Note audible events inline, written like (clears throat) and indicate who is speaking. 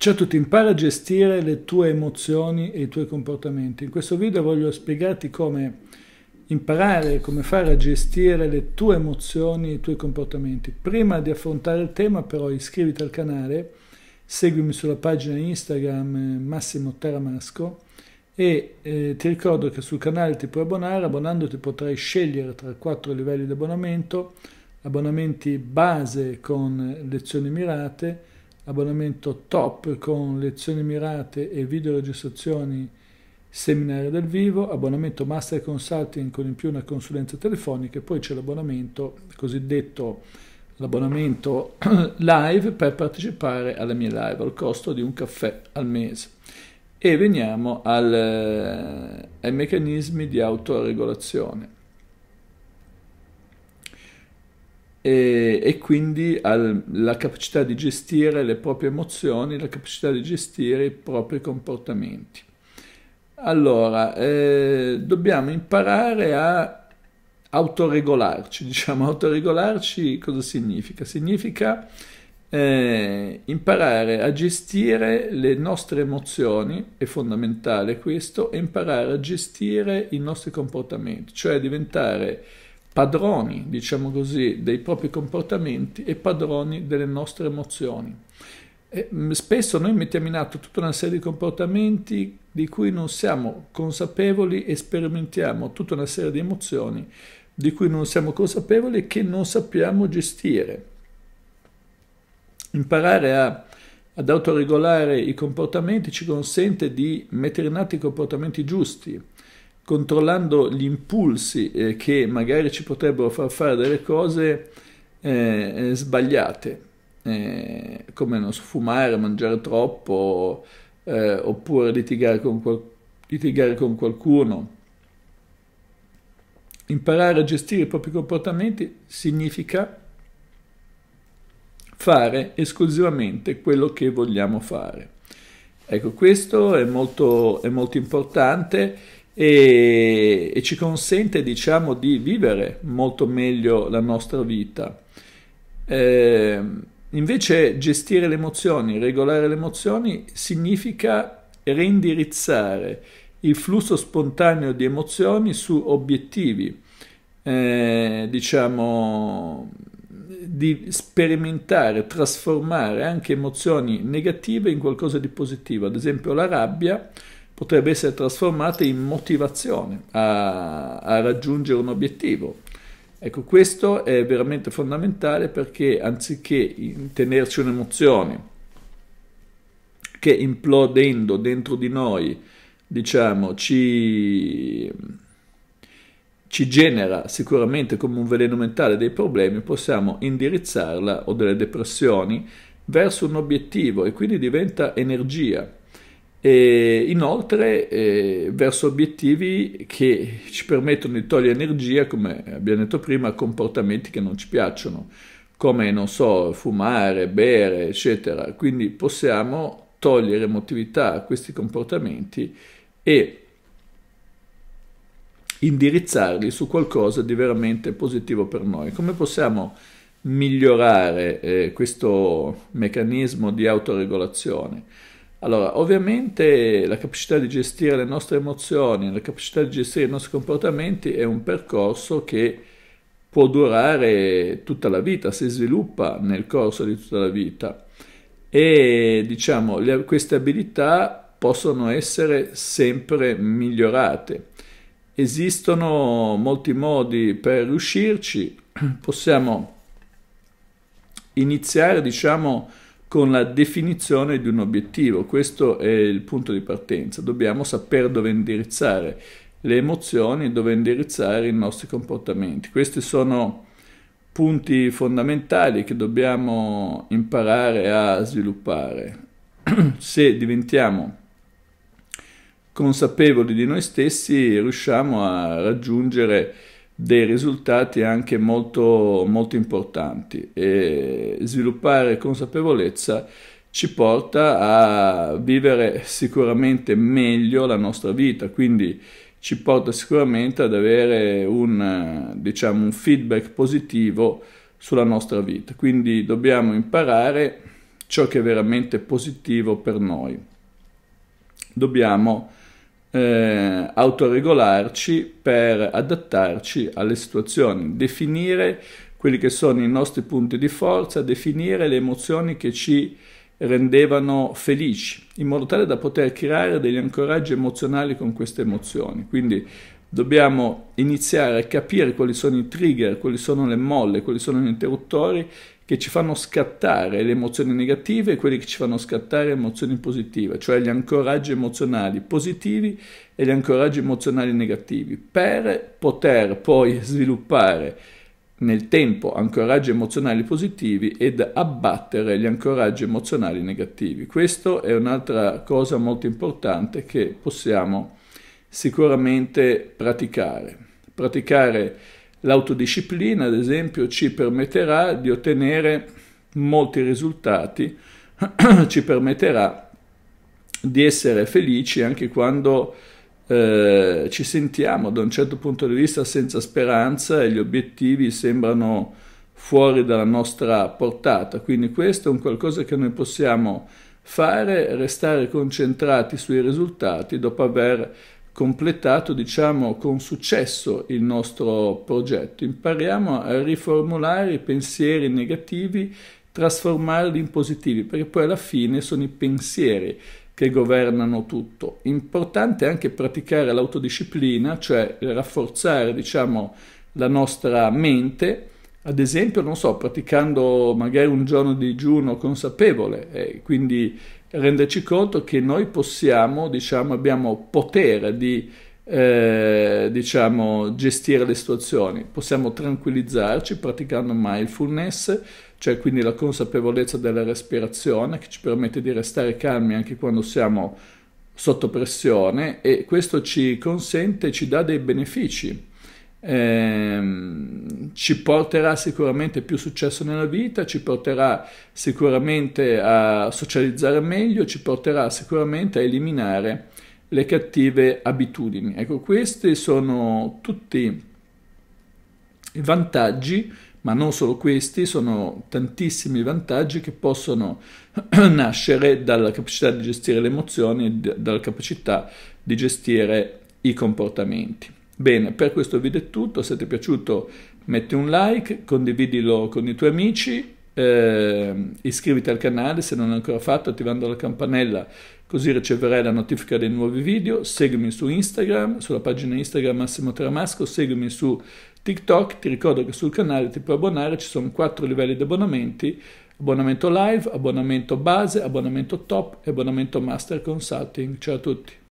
Speaker 1: Ciao a impara a gestire le tue emozioni e i tuoi comportamenti. In questo video voglio spiegarti come imparare, come fare a gestire le tue emozioni e i tuoi comportamenti. Prima di affrontare il tema però iscriviti al canale, seguimi sulla pagina Instagram eh, Massimo Taramasco e eh, ti ricordo che sul canale ti puoi abbonare, abbonandoti potrai scegliere tra quattro livelli di abbonamento, abbonamenti base con lezioni mirate, abbonamento top con lezioni mirate e videoregistrazioni seminari dal vivo, abbonamento master consulting con in più una consulenza telefonica e poi c'è l'abbonamento cosiddetto l'abbonamento (clears throat) live per partecipare alla mia live al costo di un caffè al mese. E veniamo al, eh, ai meccanismi di autoregolazione. e, e quindi al, la capacità di gestire le proprie emozioni, la capacità di gestire i propri comportamenti. Allora, eh, dobbiamo imparare a autoregolarci. Diciamo, autoregolarci cosa significa? Significa eh, imparare a gestire le nostre emozioni, è fondamentale questo, e imparare a gestire i nostri comportamenti, cioè diventare padroni, diciamo così, dei propri comportamenti e padroni delle nostre emozioni. E mm, spesso noi mettiamo in atto tutta una serie di comportamenti di cui non siamo consapevoli e sperimentiamo tutta una serie di emozioni di cui non siamo consapevoli e che non sappiamo gestire. Imparare a, ad autoregolare i comportamenti ci consente di mettere in atto i comportamenti giusti controllando gli impulsi eh, che magari ci potrebbero far fare delle cose eh, eh sbagliate, eh, come non sfumare, mangiare troppo, eh, oppure litigare con, qual- litigare con qualcuno. Imparare a gestire i propri comportamenti significa fare esclusivamente quello che vogliamo fare. Ecco, questo è molto, è molto importante e, e ci consente diciamo di vivere molto meglio la nostra vita. Eh, invece gestire le emozioni, regolare le emozioni significa reindirizzare il flusso spontaneo di emozioni su obiettivi, eh, diciamo di sperimentare, trasformare anche emozioni negative in qualcosa di positivo, ad esempio la rabbia potrebbe essere trasformata in motivazione a, a raggiungere un obiettivo. Ecco, questo è veramente fondamentale perché anziché tenerci un'emozione che implodendo dentro di noi, diciamo, ci, ci genera sicuramente come un veleno mentale dei problemi, possiamo indirizzarla o delle depressioni verso un obiettivo e quindi diventa energia e inoltre eh, verso obiettivi che ci permettono di togliere energia, come abbiamo detto prima, a comportamenti che non ci piacciono, come non so, fumare, bere, eccetera. Quindi possiamo togliere emotività a questi comportamenti e indirizzarli su qualcosa di veramente positivo per noi. Come possiamo migliorare eh, questo meccanismo di autoregolazione? Allora, ovviamente la capacità di gestire le nostre emozioni, la capacità di gestire i nostri comportamenti è un percorso che può durare tutta la vita, si sviluppa nel corso di tutta la vita e diciamo le, queste abilità possono essere sempre migliorate. Esistono molti modi per riuscirci, (clears throat) possiamo iniziare diciamo con la definizione di un obiettivo. Questo è il punto di partenza. Dobbiamo sapere dove indirizzare le emozioni, dove indirizzare i nostri comportamenti. Questi sono punti fondamentali che dobbiamo imparare a sviluppare. (clears throat) Se diventiamo consapevoli di noi stessi, riusciamo a raggiungere dei risultati anche molto, molto importanti e sviluppare consapevolezza ci porta a vivere sicuramente meglio la nostra vita, quindi ci porta sicuramente ad avere un, diciamo, un feedback positivo sulla nostra vita. Quindi dobbiamo imparare ciò che è veramente positivo per noi. Dobbiamo eh, autoregolarci per adattarci alle situazioni, definire quelli che sono i nostri punti di forza, definire le emozioni che ci rendevano felici, in modo tale da poter creare degli ancoraggi emozionali con queste emozioni. Quindi dobbiamo iniziare a capire quali sono i trigger, quali sono le molle, quali sono gli interruttori che ci fanno scattare le emozioni negative e quelli che ci fanno scattare emozioni positive, cioè gli ancoraggi emozionali positivi e gli ancoraggi emozionali negativi, per poter poi sviluppare nel tempo ancoraggi emozionali positivi ed abbattere gli ancoraggi emozionali negativi. Questa è un'altra cosa molto importante che possiamo sicuramente praticare. Praticare L'autodisciplina, ad esempio, ci permetterà di ottenere molti risultati, (clears throat) ci permetterà di essere felici anche quando eh, ci sentiamo da un certo punto di vista senza speranza e gli obiettivi sembrano fuori dalla nostra portata. Quindi questo è un qualcosa che noi possiamo fare, restare concentrati sui risultati dopo aver completato diciamo con successo il nostro progetto. Impariamo a riformulare i pensieri negativi, trasformarli in positivi, perché poi alla fine sono i pensieri che governano tutto. Importante è anche praticare l'autodisciplina, cioè rafforzare diciamo la nostra mente ad esempio, non so, praticando magari un giorno di digiuno consapevole, eh, quindi renderci conto che noi possiamo, diciamo, abbiamo potere di eh, diciamo, gestire le situazioni. Possiamo tranquillizzarci praticando mindfulness, cioè quindi la consapevolezza della respirazione che ci permette di restare calmi anche quando siamo sotto pressione e questo ci consente, ci dà dei benefici ehm, ci porterà sicuramente più successo nella vita, ci porterà sicuramente a socializzare meglio, ci porterà sicuramente a eliminare le cattive abitudini. Ecco, questi sono tutti i vantaggi, ma non solo questi, sono tantissimi vantaggi che possono (clears throat) nascere dalla capacità di gestire le emozioni, e dalla capacità di gestire i comportamenti. Bene, per questo video è tutto, se ti è piaciuto metti un like, condividilo con i tuoi amici, eh, iscriviti al canale se non l'hai ancora fatto attivando la campanella così riceverai la notifica dei nuovi video, seguimi su Instagram, sulla pagina Instagram Massimo Teramasco, seguimi su TikTok, ti ricordo che sul canale ti puoi abbonare, ci sono quattro livelli di abbonamenti, abbonamento live, abbonamento base, abbonamento top e abbonamento master consulting. Ciao a tutti!